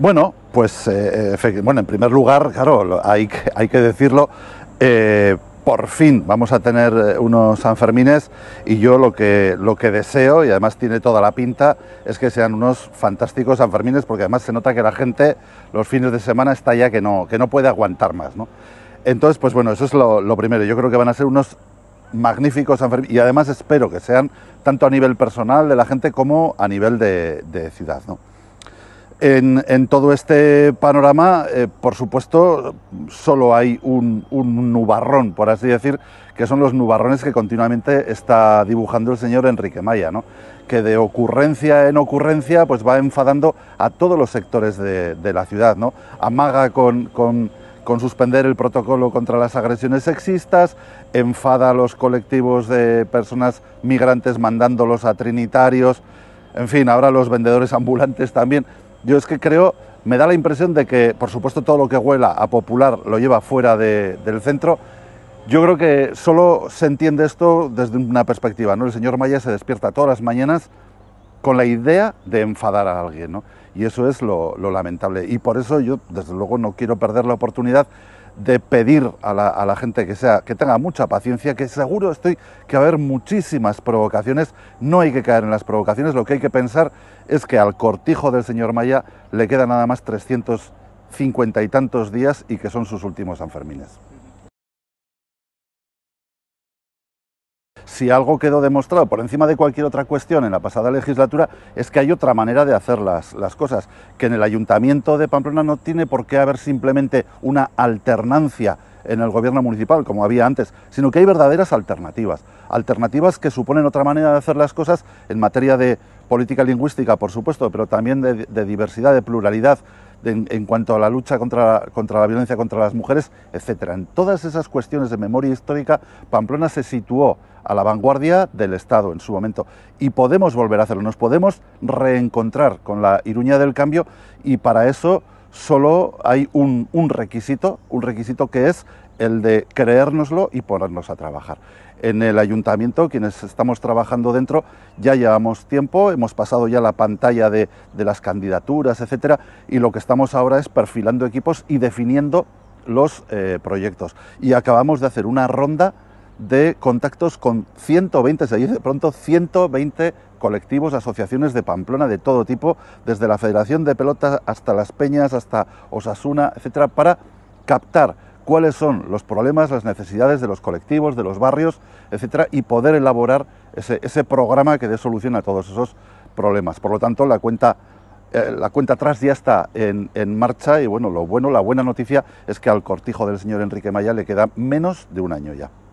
Bueno, pues eh, eh, bueno, en primer lugar, claro, hay, que decirlo, eh, por fin vamos a tener unos Sanfermines y yo lo que, lo que deseo, y además tiene toda la pinta, es que sean unos fantásticos Sanfermines, porque además se nota que la gente los fines de semana está ya que no, puede aguantar más. ¿no? Entonces, pues bueno, eso es lo, primero. Yo creo que van a ser unos magníficos Sanfermines y además espero que sean tanto a nivel personal de la gente como a nivel de, de ciudad. ¿no? En, todo este panorama, eh, por supuesto, solo hay un, nubarrón, por así decir, que son los nubarrones que continuamente está dibujando el señor Enrique Maya, ¿no? que de ocurrencia en ocurrencia pues va enfadando a todos los sectores de, la ciudad. ¿no? Amaga con, con, suspender el protocolo contra las agresiones sexistas, enfada a los colectivos de personas migrantes mandándolos a trinitarios, en fin, ahora los vendedores ambulantes también yo es que creo, me da la impresión de que, por supuesto, todo lo que huela a popular lo lleva fuera del centro. Yo creo que solo se entiende esto desde una perspectiva, ¿no? El señor Maya se despierta todas las mañanas con la idea de enfadar a alguien, Y eso es lo lamentable. Y por eso yo, desde luego, no quiero perder la oportunidad de pedir a la, gente que, sea, que tenga mucha paciencia, que seguro estoy que va a haber muchísimas provocaciones, no hay que caer en las provocaciones, lo que hay que pensar es que al cortijo del señor Maya le queda nada más 350 y tantos días y que son sus últimos Sanfermines. si algo quedó demostrado por encima de cualquier otra cuestión en la pasada legislatura, es que hay otra manera de hacer las, cosas, que en el Ayuntamiento de Pamplona no tiene por qué haber simplemente una alternancia en el gobierno municipal, como había antes, sino que hay verdaderas alternativas. Alternativas que suponen otra manera de hacer las cosas en materia de política lingüística, por supuesto, pero también de, de diversidad, de pluralidad, en, cuanto a la lucha contra la, contra la violencia contra las mujeres, etcétera. En todas esas cuestiones de memoria histórica, Pamplona se situó a la vanguardia del Estado en su momento. Y podemos volver a hacerlo, nos podemos reencontrar con la Iruña del Cambio y para eso solo hay un, un requisito, un requisito que es el de creérnoslo y ponernos a trabajar. En el ayuntamiento, quienes estamos trabajando dentro, ya llevamos tiempo, hemos pasado ya la pantalla de, de las candidaturas, etcétera, y lo que estamos ahora es perfilando equipos y definiendo los eh, proyectos. Y acabamos de hacer una ronda de contactos con 120, se dice pronto, 120 colectivos, asociaciones de Pamplona de todo tipo, desde la Federación de Pelotas, hasta las Peñas, hasta Osasuna, etcétera, para captar cuáles son los problemas, las necesidades de los colectivos, de los barrios, etcétera, y poder elaborar ese, programa que dé solución a todos esos problemas. Por lo tanto, la cuenta eh, la cuenta atrás ya está en, en, marcha y bueno, lo bueno, la buena noticia es que al cortijo del señor Enrique Maya le queda menos de un año ya.